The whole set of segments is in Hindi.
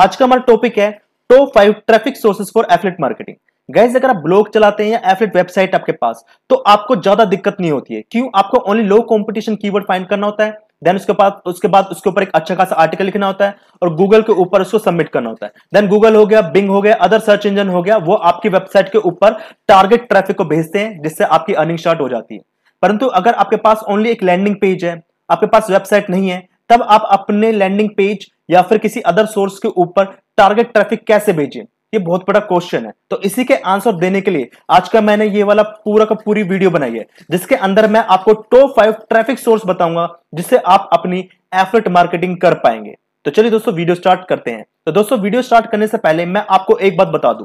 आज का हमारा टॉपिक है top five traffic sources for affiliate marketing guys अगर आप ब्लॉग चलाते हैं या एफलेट वेबसाइट आपके पास तो आपको ज्यादा दिक्कत नहीं होती है क्यों आपको only low competition keyword find करना होता है देन उसके बाद उसके बाद उसके ऊपर एक अच्छा खासा आर्टिकल लिखना होता है और गूगल के ऊपर उसको सबमिट करना होता है देन गूगल हो गया बिंग हो गया अदर सर्च इंजन हो गया वो आपकी वेबसाइट के ऊपर टारगेट ट्रैफिक को भेजते हैं जिससे आपकी अर्निंग स्टार्ट हो जाती है परंतु अगर आपके पास ओनली एक लैंडिंग पेज है आपके पास वेबसाइट नहीं है तब आप अपने लैंडिंग पेज या फिर किसी अदर सोर्स के ऊपर टारगेट ट्रैफिक कैसे भेजें ये बहुत बड़ा क्वेश्चन है तो इसी के आंसर देने के लिए आज का मैंने ये वाला पूरा का पूरी वीडियो बनाई है जिसके अंदर मैं आपको टॉप फाइव ट्रैफिक सोर्स बताऊंगा जिससे आप अपनी एफर्ट मार्केटिंग कर पाएंगे तो चलिए दोस्तों वीडियो स्टार्ट करते हैं तो दोस्तों वीडियो स्टार्ट करने से पहले मैं आपको एक बात बता दूं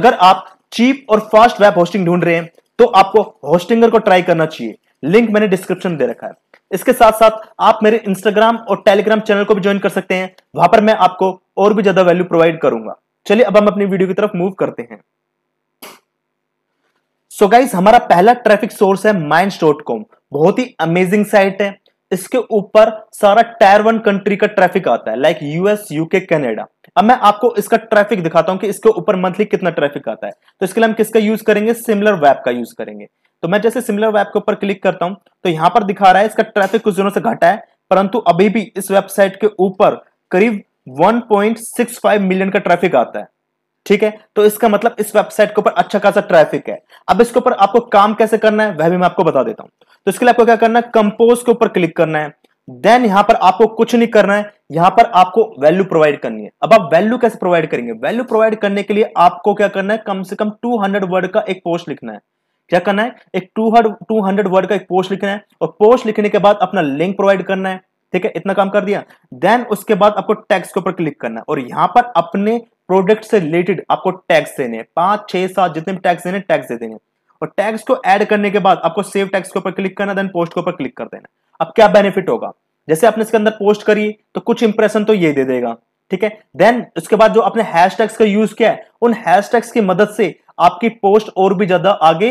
अगर आप चीप और फास्ट वेब होस्टिंग ढूंढ रहे हैं तो आपको होस्टिंगर को ट्राई करना चाहिए लिंक मैंने डिस्क्रिप्शन दे रखा है इसके साथ साथ आप मेरे इंस्टाग्राम और टेलीग्राम चैनल को भी ज्वाइन कर सकते हैं वहां पर मैं आपको और भी ज्यादा वैल्यू प्रोवाइड करूंगा चलिए अब हम अपनी वीडियो की तरफ मूव करते हैं सो so गाइज हमारा पहला ट्रैफिक सोर्स है माइंड बहुत ही अमेजिंग साइट है इसके ऊपर सारा टायर वन कंट्री का ट्रैफिक आता है लाइक यूएस यूके कनाडा अब मैं आपको इसका ट्रैफिक दिखाता हूं कि इसके ऊपर मंथली कितना ट्रैफिक आता है तो इसके लिए हम किसका यूज करेंगे सिमिलर वेब का यूज करेंगे तो मैं जैसे सिमिलर वेब के ऊपर क्लिक करता हूं तो यहां पर दिखा रहा है इसका ट्रैफिक कुछ दिनों से घटा है परंतु अभी भी इस वेबसाइट के ऊपर करीब 1.65 मिलियन का ट्रैफिक आता है ठीक है तो इसका मतलब इस वेबसाइट के ऊपर अच्छा खासा ट्रैफिक है अब इसके ऊपर आपको काम कैसे करना है वह भी मैं आपको बता देता हूं तो इसके लिए आपको क्या करना है कंपोज के ऊपर क्लिक करना है देन यहां पर आपको कुछ नहीं करना है यहां पर आपको वैल्यू प्रोवाइड करनी है अब आप वैल्यू कैसे प्रोवाइड करेंगे वैल्यू प्रोवाइड करने के लिए आपको क्या करना है कम से कम 200 वर्ड का एक पोस्ट लिखना है क्या करना है एक टू टू हंड्रेड वर्ड का एक पोस्ट लिखना है और पोस्ट लिखने के बाद अपना लिंक प्रोवाइड करना है ठीक है इतना काम कर दिया देन उसके बाद आपको टैक्स के ऊपर क्लिक करना है और यहां पर अपने प्रोडक्ट से रिलेटेड आपको टैक्स देने पांच छह सात जितने भी टैक्स देने टैक्स दे देने और टैक्स को ऐड करने के बाद आपको सेव टैक्स के ऊपर क्लिक करना देन पोस्ट के ऊपर क्लिक कर देना अब क्या बेनिफिट होगा जैसे आपने इसके अंदर पोस्ट करी तो कुछ इंप्रेशन तो ये दे देगा ठीक है देन उसके बाद जो आपने हैश टैक्स का यूज किया है उन हैश टैक्स की मदद से आपकी पोस्ट और भी ज्यादा आगे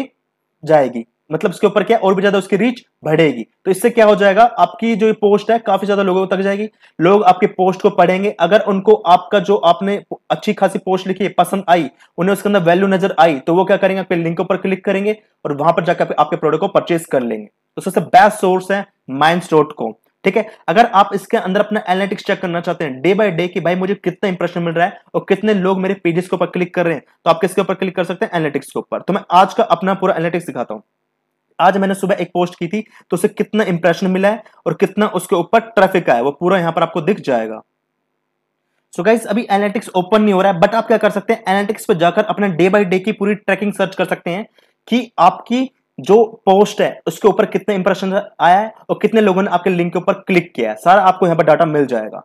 जाएगी मतलब उसके ऊपर क्या और भी ज्यादा उसकी रीच बढ़ेगी तो इससे क्या हो जाएगा आपकी जो पोस्ट है काफी ज्यादा लोगों तक जाएगी लोग आपके पोस्ट को पढ़ेंगे अगर उनको आपका जो आपने अच्छी खासी पोस्ट लिखी है पसंद आई उन्हें उसके अंदर वैल्यू नजर आई तो वो क्या करेंगे आपके लिंक पर क्लिक करेंगे और वहां पर जाकर आपके प्रोडक्ट को परचेस कर लेंगे तो सबसे बेस्ट सोर्स है माइंड ठीक है अगर आप इसके अंदर अपना एनालिटिक्स चेक करना चाहते हैं डे बाय डे कि भाई मुझे कितना इंप्रेशन मिल रहा है और कितने लोग मेरे पेजेस के ऊपर क्लिक कर रहे हैं तो आप किसके ऊपर क्लिक कर सकते हैं एनालिटिक्स के ऊपर तो मैं आज का अपना पूरा एनालिटिक्स दिखाता हूं आज मैंने सुबह एक पोस्ट की थी तो उसे कितना इंप्रेशन मिला है और कितना उसके ऊपर ट्रैफिक आया वो पूरा यहां पर आपको दिख जाएगा सो so गाइस अभी एनालिटिक्स ओपन नहीं हो रहा है बट आप क्या कर सकते हैं एनालिटिक्स पर जाकर अपने डे बाय डे की पूरी ट्रैकिंग सर्च कर सकते हैं कि आपकी जो पोस्ट है उसके ऊपर कितने इंप्रेशन आया है और कितने लोगों ने आपके लिंक के ऊपर क्लिक किया है सारा आपको यहां पर डाटा मिल जाएगा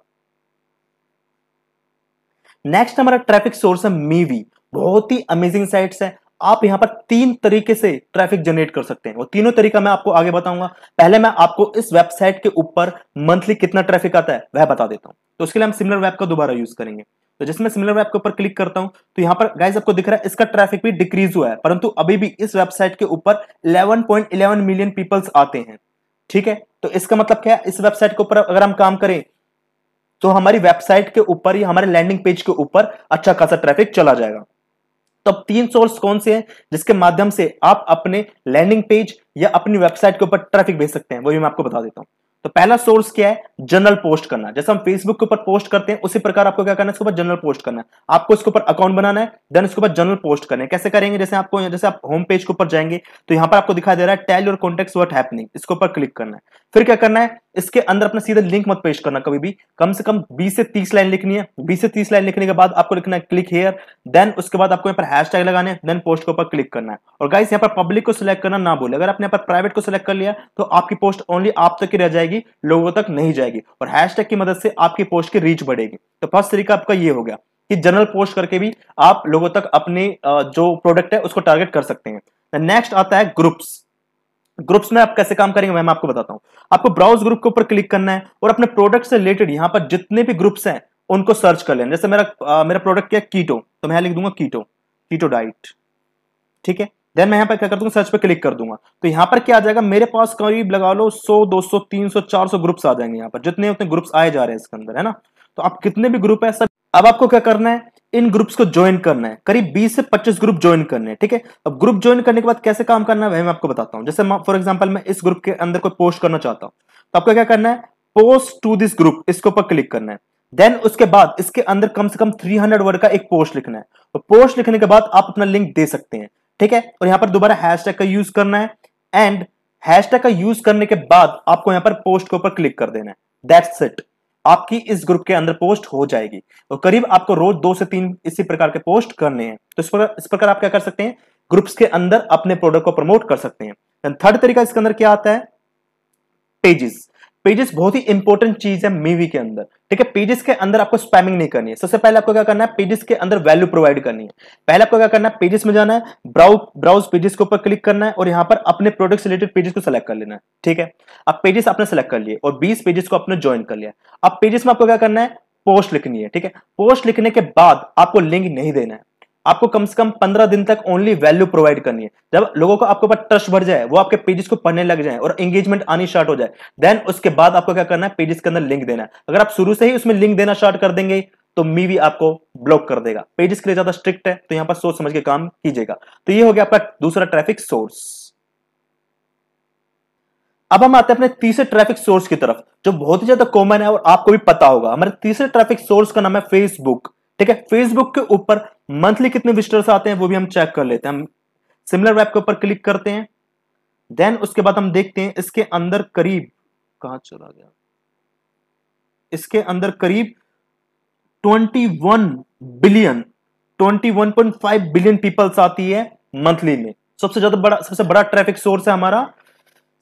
नेक्स्ट हमारा ट्रैफिक सोर्स है मीवी बहुत ही अमेजिंग साइट्स है आप यहां पर तीन तरीके से ट्रैफिक जनरेट कर सकते हैं वो तीनों तरीका मैं आपको आगे बताऊंगा पहले मैं आपको इस वेबसाइट के ऊपर मंथली कितना ट्रैफिक आता है वह बता देता हूं तो उसके लिए हम सिमिलर वेब का दोबारा यूज करेंगे तो जैसे मैं सिमिलर ऐप के ऊपर क्लिक करता हूं तो यहां पर गाइस आपको दिख रहा है इसका ट्रैफिक भी डिक्रीज हुआ है परंतु अभी भी इस वेबसाइट के ऊपर 11.11 मिलियन पीपल्स आते हैं ठीक है तो इसका मतलब क्या है इस वेबसाइट के ऊपर अगर हम काम करें तो हमारी वेबसाइट के ऊपर या हमारे लैंडिंग पेज के ऊपर अच्छा खासा ट्रैफिक चला जाएगा तो तीन सोर्स कौन से हैं जिसके माध्यम से आप अपने लैंडिंग पेज या अपनी वेबसाइट के ऊपर ट्रैफिक भेज सकते हैं वो भी मैं आपको बता देता हूं तो पहला सोर्स क्या है जनरल पोस्ट करना जैसे हम फेसबुक के ऊपर पोस्ट करते हैं उसी प्रकार आपको क्या करना है इसके ऊपर जनरल पोस्ट करना है आपको इसके ऊपर अकाउंट बनाना है देन इसके ऊपर जनरल पोस्ट करें कैसे करेंगे जैसे आपको जैसे आप होम पेज के ऊपर जाएंगे तो यहाँ पर आपको दिखाई दे रहा है tell your contact what happening इसके ऊपर क्लिक करना है फिर क्या करना है इसके अंदर अपना सीधा लिंक मत पेश करना कभी भी कम से कम 20 से 30 लाइन लिखनी है 20 से 30 लाइन लिखने के बाद आपको लिखना है क्लिक हेयर देन उसके बाद आपको यहाँ पर हैश टैग लगाने देन पोस्ट के ऊपर क्लिक करना है और गाइस यहाँ पर पब्लिक को सिलेक्ट करना ना बोले अगर आपने यहाँ पर प्राइवेट को सिलेक्ट कर लिया तो आपकी पोस्ट ओनली आप तक ही रह जाएगी लोगों तक नहीं जाएगी और हैश की मदद से आपकी पोस्ट की रीच बढ़ेगी तो फर्स्ट तरीका आपका ये हो गया कि जनरल पोस्ट करके भी आप लोगों तक अपने जो प्रोडक्ट है उसको टारगेट कर सकते हैं नेक्स्ट आता है ग्रुप्स ग्रुप्स में आप कैसे काम करेंगे मैं आपको बताता हूं आपको ब्राउज ग्रुप के ऊपर क्लिक करना है और अपने प्रोडक्ट से रिलेटेड यहां पर जितने भी ग्रुप्स हैं उनको सर्च कर लेना जैसे मेरा आ, मेरा प्रोडक्ट क्या कीटो तो मैं लिख दूंगा कीटो कीटो डाइट ठीक है देन मैं यहां पर क्या कर दूंगा सर्च पर क्लिक कर दूंगा तो यहां पर क्या आ जाएगा मेरे पास करीब लगा लो दो सौ तीन सौ चार सौ ग्रुप्स आ जाएंगे यहाँ पर जितने उतने ग्रुप्स आए जा रहे हैं इसके अंदर है ना तो आप कितने भी ग्रुप है सब अब आपको क्या करना है इन ग्रुप्स को ज्वाइन करना है करीब 20 से 25 ग्रुप ज्वाइन करने हैं ठीक है अब ग्रुप ज्वाइन करने के बाद कैसे काम करना है वह मैं आपको बताता हूं जैसे फॉर एग्जांपल मैं इस ग्रुप के अंदर कोई पोस्ट करना चाहता हूं तो आपको क्या करना है पोस्ट टू दिस ग्रुप इसके ऊपर क्लिक करना है देन उसके बाद इसके अंदर कम से कम थ्री वर्ड का एक पोस्ट लिखना है तो पोस्ट लिखने के बाद आप अपना लिंक दे सकते हैं ठीक है और यहाँ पर दोबारा हैश का यूज करना है एंड हैश का यूज करने के बाद आपको यहां पर पोस्ट के ऊपर क्लिक कर देना है दैट्स इट आपकी इस ग्रुप के अंदर पोस्ट हो जाएगी और तो करीब आपको रोज दो से तीन इसी प्रकार के पोस्ट करने हैं तो इस प्रकार इस प्रकार आप क्या कर सकते हैं ग्रुप्स के अंदर अपने प्रोडक्ट को प्रमोट कर सकते हैं थर्ड तरीका इसके अंदर क्या आता है पेजेस पेजेस बहुत ही इंपॉर्टेंट चीज है मीवी के अंदर ठीक है पेजेस के अंदर आपको स्पैमिंग नहीं करनी है सबसे पहले आपको क्या करना है पेजेस के अंदर वैल्यू प्रोवाइड करनी है पहले आपको क्या करना है पेजेस में जाना है ब्राउ ब्राउज पेजेस के ऊपर क्लिक करना है और यहाँ पर अपने प्रोडक्ट रिलेटेड पेजेस को सिलेक्ट कर लेना है ठीक है अब पेजेस आपने सेलेक्ट कर लिए और बीस पेजेस को आपने ज्वाइन कर लिया अब पेजेस में आपको क्या करना है पोस्ट लिखनी है ठीक है पोस्ट लिखने के बाद आपको लिंक नहीं देना है आपको कम से कम पंद्रह दिन तक ओनली वैल्यू प्रोवाइड करनी है जब लोगों को आपके पास ट्रस्ट बढ़ जाए वो आपके पेजेस को पढ़ने लग जाए और एंगेजमेंट आनी स्टार्ट हो जाए देन उसके बाद आपको क्या करना है पेजेस के अंदर लिंक देना है अगर आप शुरू से ही उसमें लिंक देना स्टार्ट कर देंगे तो मी भी आपको ब्लॉक कर देगा पेजेस के लिए ज्यादा स्ट्रिक्ट है तो यहां पर सोच समझ के काम कीजिएगा तो ये हो गया आपका दूसरा ट्रैफिक सोर्स अब हम आते हैं अपने तीसरे ट्रैफिक सोर्स की तरफ जो बहुत ही ज्यादा कॉमन है और आपको भी पता होगा हमारे तीसरे ट्रैफिक सोर्स का नाम है फेसबुक ठीक है फेसबुक के ऊपर मंथली कितने विजिटर्स आते हैं वो भी हम चेक कर लेते हैं हम सिमिलर वेब के ऊपर क्लिक करते हैं देन उसके बाद हम देखते हैं इसके अंदर करीब कहा चला गया इसके अंदर करीब 21 बिलियन 21.5 बिलियन पीपल्स आती है मंथली में सबसे ज्यादा बड़ा सबसे बड़ा ट्रैफिक सोर्स है हमारा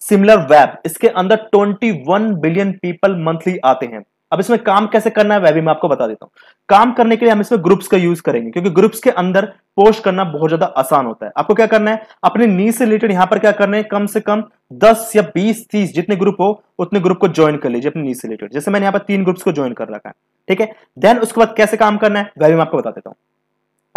सिमिलर वेब इसके अंदर 21 बिलियन पीपल मंथली आते हैं अब इसमें काम कैसे करना है वह भी मैं आपको बता देता हूँ काम करने के लिए हम इसमें ग्रुप्स का यूज करेंगे क्योंकि ग्रुप्स के अंदर पोस्ट करना बहुत ज्यादा आसान होता है आपको क्या करना है अपने नीड से रिलेटेड यहाँ पर क्या करना है कम से कम 10 या 20 30 जितने ग्रुप हो उतने ग्रुप को ज्वाइन कर लीजिए अपने नीड से रिलेटेड जैसे मैंने यहाँ पर तीन ग्रुप्स को ज्वाइन कर रखा है ठीक है देन उसके बाद कैसे काम करना है वह भी मैं आपको बता देता हूं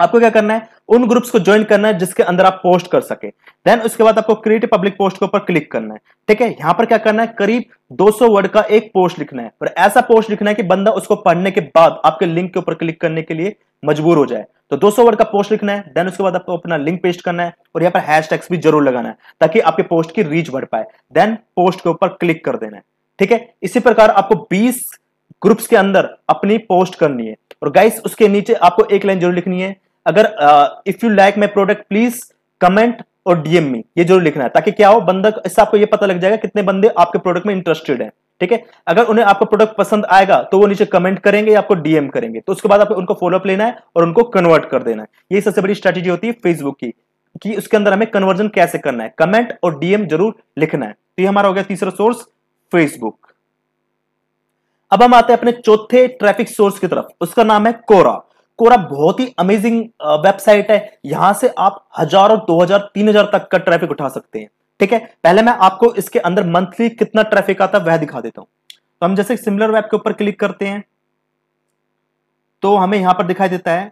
आपको क्या करना है उन ग्रुप्स को ज्वाइन करना है जिसके अंदर आप पोस्ट कर सके देन उसके बाद आपको क्रिएट पब्लिक पोस्ट के ऊपर क्लिक करना है ठीक है यहां पर क्या करना है करीब 200 वर्ड का एक पोस्ट लिखना है और ऐसा पोस्ट लिखना है कि बंदा उसको पढ़ने के बाद आपके लिंक के ऊपर क्लिक करने के लिए मजबूर हो जाए तो 200 वर्ड का पोस्ट लिखना है देन उसके बाद आपको अपना लिंक पेस्ट करना है और यहाँ पर हैश भी जरूर लगाना है ताकि आपके पोस्ट की रीच बढ़ पाए देन पोस्ट के ऊपर क्लिक कर देना है ठीक है इसी प्रकार आपको बीस ग्रुप्स के अंदर अपनी पोस्ट करनी है और गाइस उसके नीचे आपको एक लाइन जरूर लिखनी है अगर if you like my product please comment और डीएम मी ये जरूर लिखना है ताकि क्या हो बंदा इससे आपको ये पता लग जाएगा कितने बंदे आपके प्रोडक्ट में इंटरेस्टेड हैं ठीक है अगर उन्हें आपका प्रोडक्ट पसंद आएगा तो वो नीचे कमेंट करेंगे या आपको डीएम करेंगे तो उसके बाद आपको उनको फॉलोअप लेना है और उनको कन्वर्ट कर देना है ये सबसे बड़ी स्ट्रेटेजी होती है फेसबुक की कि उसके अंदर हमें कन्वर्जन कैसे करना है कमेंट और डीएम जरूर लिखना है तो ये हमारा हो गया तीसरा सोर्स फेसबुक अब हम आते हैं अपने चौथे ट्रैफिक सोर्स की तरफ उसका नाम है कोरा कोरा बहुत ही अमेजिंग वेबसाइट uh, है यहां से आप हजारों दो हजार तीन हजार तक का ट्रैफिक उठा सकते हैं ठीक है पहले मैं आपको इसके अंदर मंथली कितना ट्रैफिक आता है वह दिखा देता हूं तो हम जैसे सिमिलर वेब के ऊपर क्लिक करते हैं तो हमें यहां पर दिखाई देता है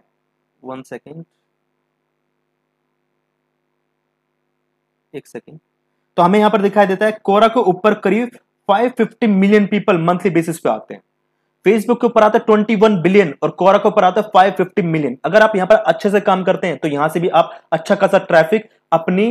वन सेकेंड एक सेकेंड तो हमें यहां पर दिखाई देता है कोरा के ऊपर करीब 550 मिलियन पीपल मंथली बेसिस पे आते हैं फेसबुक के ऊपर आता है ट्वेंटी वन बिलियन और कोरा के ऊपर आता है फाइव फिफ्टी मिलियन अगर आप यहाँ पर अच्छे से काम करते हैं तो यहां से भी आप अच्छा खासा ट्रैफिक अपनी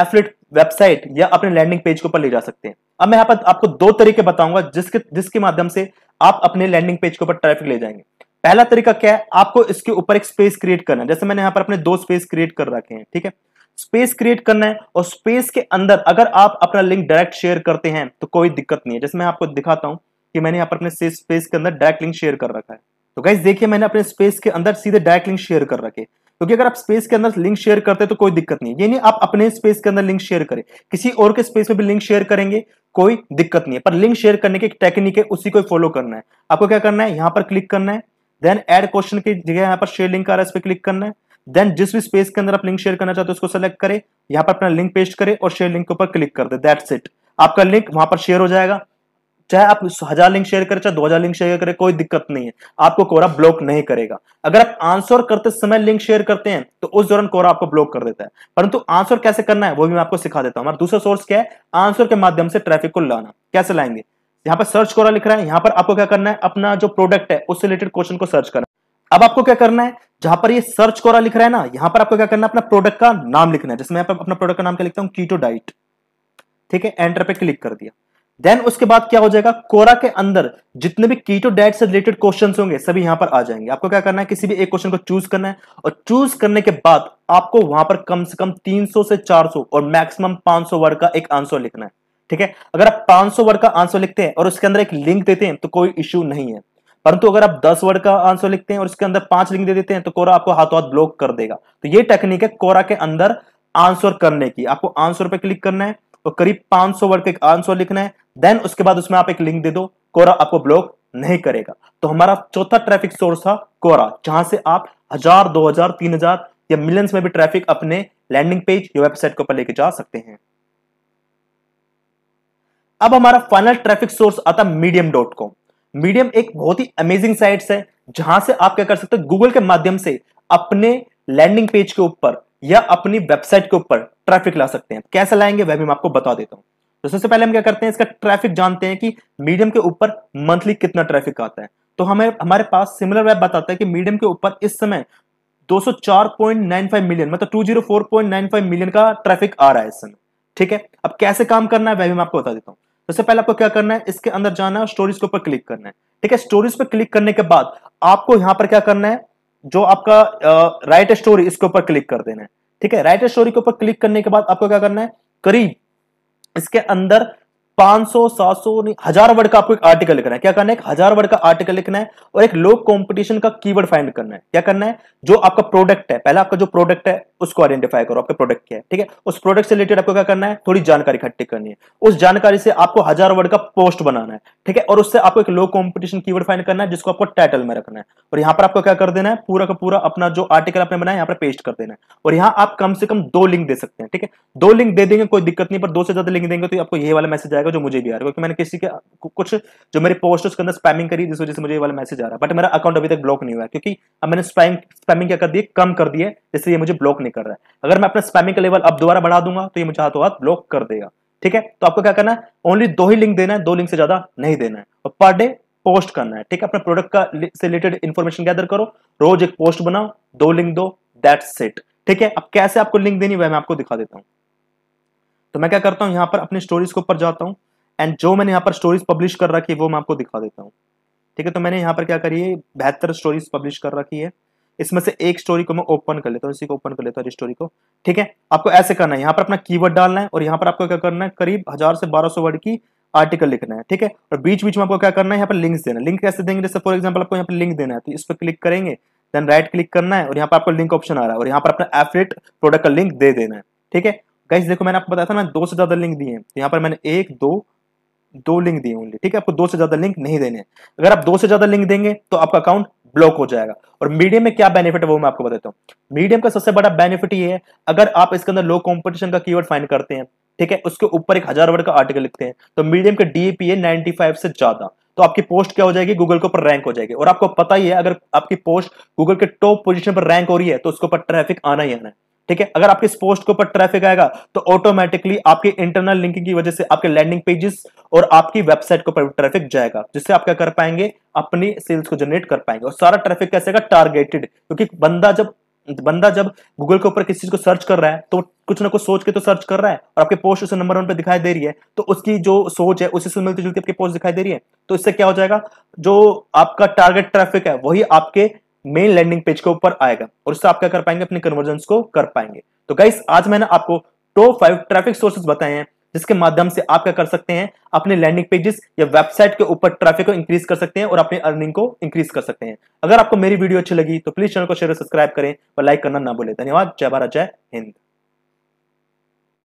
एफलेट वेबसाइट या अपने लैंडिंग पेज के ऊपर ले जा सकते हैं अब मैं यहाँ पर आपको दो तरीके बताऊंगा जिसके जिसके माध्यम से आप अपने लैंडिंग पेज के ऊपर ट्रैफिक ले जाएंगे पहला तरीका क्या है आपको इसके ऊपर एक स्पेस क्रिएट करना है जैसे मैंने यहाँ पर अपने दो स्पेस क्रिएट कर रखे हैं ठीक है स्पेस क्रिएट करना है और स्पेस के अंदर अगर आप अपना लिंक डायरेक्ट शेयर करते हैं तो कोई दिक्कत नहीं है जैसे मैं आपको दिखाता हूं कि मैंने यहाँ पर अपने सेफ स्पेस के अंदर डायरेक्ट लिंक शेयर कर रखा है तो गाइज देखिए मैंने अपने स्पेस के अंदर सीधे डायरेक्ट लिंक शेयर कर रखे क्योंकि तो अगर आप स्पेस के अंदर लिंक शेयर करते हैं तो कोई दिक्कत नहीं है यानी आप अपने स्पेस के अंदर लिंक शेयर करें किसी और के स्पेस में भी लिंक शेयर करेंगे कोई दिक्कत नहीं है पर लिंक शेयर करने की एक टेक्निक है उसी को फॉलो करना है आपको क्या करना है यहाँ पर क्लिक करना है देन एड क्वेश्चन की जगह यहाँ पर शेयर लिंक आ रहा है इस पर क्लिक करना है देन जिस भी स्पेस के अंदर आप लिंक शेयर करना चाहते हो उसको सेलेक्ट करें यहाँ पर अपना लिंक पेस्ट करें और शेयर लिंक के ऊपर क्लिक कर दे दैट्स इट आपका लिंक वहां पर शेयर हो जाएगा चाहे आप हजार लिंक शेयर करें चाहे दो हजार लिंक शेयर करें कोई दिक्कत नहीं है आपको कोरा ब्लॉक नहीं करेगा अगर आप आंसर करते समय लिंक शेयर करते हैं तो उस दौरान कोरा आपको ब्लॉक कर देता है परंतु आंसर कैसे करना है वो भी मैं आपको सिखा देता हूं हमारा दूसरा सोर्स क्या है आंसर के माध्यम से ट्रैफिक को लाना कैसे लाएंगे यहाँ पर सर्च कोरा लिख रहा है यहाँ पर आपको क्या करना है अपना जो प्रोडक्ट है उससे रिलेटेड क्वेश्चन को सर्च करना है अब आपको क्या करना है जहां पर ये सर्च कोरा लिख रहा है ना यहाँ पर आपको क्या करना है अपना प्रोडक्ट का नाम लिखना है जैसे मैं अपना प्रोडक्ट का नाम क्या लिखता हूँ कीटो डाइट ठीक है एंटर पे क्लिक कर दिया देन उसके बाद क्या हो जाएगा कोरा के अंदर जितने भी कीटो डाइट से रिलेटेड क्वेश्चन होंगे सभी यहां पर आ जाएंगे आपको क्या करना है किसी भी एक क्वेश्चन को चूज करना है और चूज करने के बाद आपको वहां पर कम से कम 300 से 400 और मैक्सिमम 500 वर्ड का एक आंसर लिखना है ठीक है अगर आप 500 वर्ड का आंसर लिखते हैं और उसके अंदर एक लिंक देते हैं तो कोई इश्यू नहीं है परंतु अगर आप 10 वर्ड का आंसर लिखते हैं और उसके अंदर पांच लिंक दे देते हैं तो कोरा आपको हाथों हाथ ब्लॉक कर देगा तो ये टेक्निक है कोरा के अंदर आंसर करने की आपको आंसर पर क्लिक करना है तो करीब 500 वर्ड का एक आंसर लिखना है देन उसके बाद उसमें आप एक लिंक दे दो कोरा आपको ब्लॉक नहीं करेगा तो हमारा चौथा ट्रैफिक सोर्स था कोरा जहां से आप हजार दो हजार तीन हजार या मिलियंस में भी ट्रैफिक अपने लैंडिंग पेज या वेबसाइट के ऊपर लेके जा सकते हैं अब हमारा फाइनल ट्रैफिक सोर्स आता मीडियम डॉट कॉम मीडियम एक बहुत ही अमेजिंग साइट है जहां से आप क्या कर सकते हैं गूगल के माध्यम से अपने लैंडिंग पेज के ऊपर या अपनी वेबसाइट के ऊपर ट्रैफिक ला सकते हैं कैसे लाएंगे वह भी मैं आपको बता देता हूँ तो सबसे पहले हम क्या करते हैं इसका ट्रैफिक जानते हैं कि मीडियम के ऊपर मंथली कितना ट्रैफिक आता है तो हमें हमारे पास सिमिलर वेब बताता है कि मीडियम के ऊपर इस समय 204.95 मिलियन मतलब 204.95 मिलियन का ट्रैफिक आ रहा है इस समय ठीक है अब कैसे काम करना है वह भी मैं आपको बता देता हूँ सबसे पहले आपको क्या करना है इसके अंदर जाना है स्टोरीज के ऊपर क्लिक करना है ठीक है स्टोरीज पर क्लिक करने के बाद आपको यहां पर क्या करना है जो आपका राइट स्टोरी इसके ऊपर क्लिक कर देना है ठीक है राइट स्टोरी के ऊपर क्लिक करने के बाद आपको क्या करना है करीब इसके अंदर 500, 700 नहीं हजार वर्ड का आपको एक आर्टिकल लिखना है क्या करना है एक हजार वर्ड का आर्टिकल लिखना है और एक लो कंपटीशन का फाइंड करना है क्या करना है जो आपका प्रोडक्ट है पहला आपका जो प्रोडक्ट है उसको आइडेंटिफाई करो प्रोडक्ट क्या है ठीक है उस प्रोडक्ट से रिलेटेड आपको क्या करना है थोड़ी जानकारी इकट्ठी करनी है उस जानकारी से आपको हजार वर्ड का पोस्ट बनाना है ठीक है और उससे आपको एक low competition keyword find करना है जिसको आपको टाइटल में रखना है और यहाँ पर आपको क्या कर देना है पूरा का पूरा अपना जो आर्टिकल आपने बनाया यहाँ पर पेस्ट कर देना है और यहाँ आप कम से कम दो लिंक दे सकते हैं ठीक है दो लिंक दे देंगे कोई दिक्कत नहीं पर दो से ज्यादा लिंक देंगे तो आपको ये वाला मैसेज आएगा आएगा जो मुझे भी आ रहा है क्योंकि मैंने किसी के कुछ जो मेरे पोस्ट उसके अंदर स्पैमिंग करी जिस वजह से मुझे ये वाला मैसेज आ रहा है बट मेरा अकाउंट अभी तक ब्लॉक नहीं हुआ है क्योंकि अब मैंने स्पैम स्पैमिंग क्या कर दी कम कर दी है ये मुझे ब्लॉक नहीं कर रहा है अगर मैं अपना स्पैमिंग का लेवल अब दोबारा बढ़ा दूंगा तो ये मुझे हाथों हाथ ब्लॉक कर देगा ठीक है तो आपको क्या करना है ओनली दो ही लिंक देना है दो लिंक से ज्यादा नहीं देना है और पर डे पोस्ट करना है ठीक है अपने प्रोडक्ट का से रिलेटेड इन्फॉर्मेशन गैदर करो रोज एक पोस्ट बनाओ दो लिंक दो दैट्स इट ठीक है अब कैसे आपको लिंक देनी वह मैं आपको दिखा देता हूँ तो मैं क्या करता हूँ यहाँ पर अपने स्टोरीज के ऊपर जाता हूँ एंड जो मैंने यहाँ पर स्टोरीज पब्लिश कर रखी है वो मैं आपको दिखा देता हूँ ठीक है तो मैंने यहाँ पर क्या करिए बेहतर स्टोरीज पब्लिश कर रखी है इसमें से एक स्टोरी को मैं ओपन कर लेता हूँ इसी को ओपन कर लेता हूँ स्टोरी को ठीक है आपको ऐसे करना है यहाँ पर अपना कीवर्ड डालना है और यहाँ पर आपको क्या करना है करीब हजार से बारह सौ वर्ड की आर्टिकल लिखना है ठीक है और बीच बीच में आपको क्या करना है यहाँ पर लिंक्स देना लिंक कैसे देंगे जैसे फॉर एग्जाम्पल आपको यहाँ पर लिंक देना है तो इस पर क्लिक करेंगे देन राइट क्लिक करना है और यहाँ पर आपको लिंक ऑप्शन आ रहा है और यहाँ पर अपना एफरेट प्रोडक्ट का लिंक दे देना है ठीक है गाइस देखो मैंने आपको बताया था ना दो से ज़्यादा लिंक दिए तो यहाँ पर मैंने एक दो दो लिंक दिए ओनली ठीक है आपको दो से ज़्यादा लिंक नहीं देने अगर आप दो से ज़्यादा लिंक देंगे तो आपका अकाउंट ब्लॉक हो जाएगा और मीडियम में क्या बेनिफिट है वो मैं आपको बताता हूँ मीडियम का सबसे बड़ा बेनिफिट ये है अगर आप इसके अंदर लो कॉम्पिटिशन का कीवर्ड फाइंड करते हैं ठीक है उसके ऊपर एक हजार वर्ड का आर्टिकल लिखते हैं तो मीडियम का नाइनटी फाइव से ज्यादा तो आपकी पोस्ट क्या हो जाएगी गूगल के ऊपर रैंक हो जाएगी और आपको पता ही है अगर आपकी पोस्ट गूगल के टॉप पोजीशन पर रैंक हो रही है तो उसके ऊपर ट्रैफिक आना ही आना है ठीक है अगर आपके पोस्ट के ऊपर ट्रैफिक आएगा तो ऑटोमेटिकली आपके इंटरनल लिंकिंग की वजह से आपके लैंडिंग पेजेस और आपकी वेबसाइट के ऊपर ट्रैफिक जाएगा जिससे आप क्या कर पाएंगे अपनी सेल्स को जनरेट कर पाएंगे और सारा ट्रैफिक कैसे टारगेटेड क्योंकि बंदा जब बंदा जब गूगल के ऊपर किसी चीज को सर्च कर रहा है तो कुछ ना कुछ सोच के तो सर्च कर रहा है और आपके पोस्ट उसे नंबर वन पे दिखाई दे रही है तो उसकी जो सोच है उसी से मिलती जुलती आपकी पोस्ट दिखाई दे रही है तो इससे क्या हो जाएगा जो आपका टारगेट ट्रैफिक है वही आपके मेन लैंडिंग पेज के ऊपर आएगा और उससे आप क्या कर पाएंगे अपने कन्वर्जन को कर पाएंगे तो गाइस आज मैंने आपको टॉप फाइव ट्रैफिक सोर्सेज बताए हैं जिसके माध्यम से आप क्या कर सकते हैं अपने लैंडिंग पेजेस या वेबसाइट के ऊपर ट्रैफिक को इंक्रीज कर सकते हैं और अपनी अर्निंग को इंक्रीज कर सकते हैं अगर आपको मेरी वीडियो अच्छी लगी तो प्लीज चैनल को शेयर सब्सक्राइब करें और लाइक करना ना भूलें धन्यवाद जय भारत जय हिंद